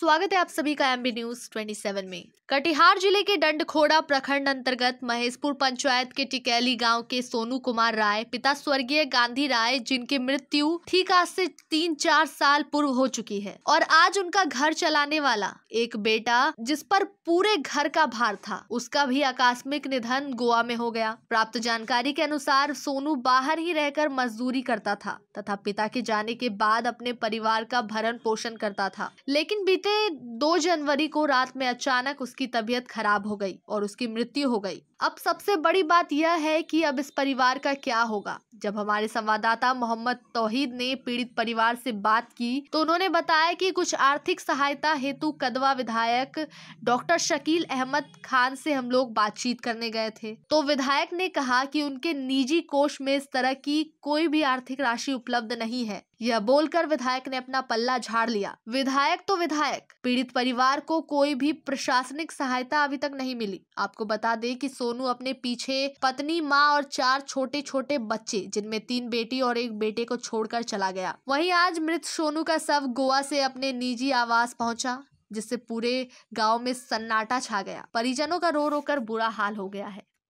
स्वागत है आप सभी का एमबी न्यूज 27 में कटिहार जिले के डंडखोड़ा प्रखंड अंतर्गत महेशपुर पंचायत के टिकैली गांव के सोनू कुमार राय पिता स्वर्गीय गांधी राय जिनकी मृत्यु ठीक आज से तीन चार साल पूर्व हो चुकी है और आज उनका घर चलाने वाला एक बेटा जिस पर पूरे घर का भार था उसका भी आकस्मिक निधन गोवा में हो गया प्राप्त जानकारी के अनुसार सोनू बाहर ही रहकर मजदूरी करता था तथा पिता के जाने के बाद अपने परिवार का भरण पोषण करता था लेकिन बीते बीते दो जनवरी को रात में अचानक उसकी तबीयत खराब हो गई और उसकी मृत्यु हो गई अब सबसे बड़ी बात यह है कि अब इस परिवार का क्या होगा जब हमारे संवाददाता मोहम्मद तोहीद ने पीड़ित परिवार से बात की तो उन्होंने बताया कि कुछ आर्थिक सहायता हेतु कदवा विधायक डॉक्टर शकील अहमद खान से हम लोग बातचीत करने गए थे तो विधायक ने कहा कि उनके निजी कोष में इस तरह की कोई भी आर्थिक राशि उपलब्ध नहीं है यह बोलकर विधायक ने अपना पल्ला झाड़ लिया विधायक तो विधायक पीड़ित परिवार को कोई भी प्रशासनिक सहायता अभी तक नहीं मिली आपको बता दें कि सोनू अपने पीछे पत्नी माँ और चार छोटे छोटे बच्चे जिनमें तीन बेटी और एक बेटे को छोड़कर चला गया वहीं आज मृत सोनू का शव गोवा से अपने निजी आवास पहुंचा जिससे पूरे गांव में सन्नाटा छा गया परिजनों का रो रो कर बुरा हाल हो गया है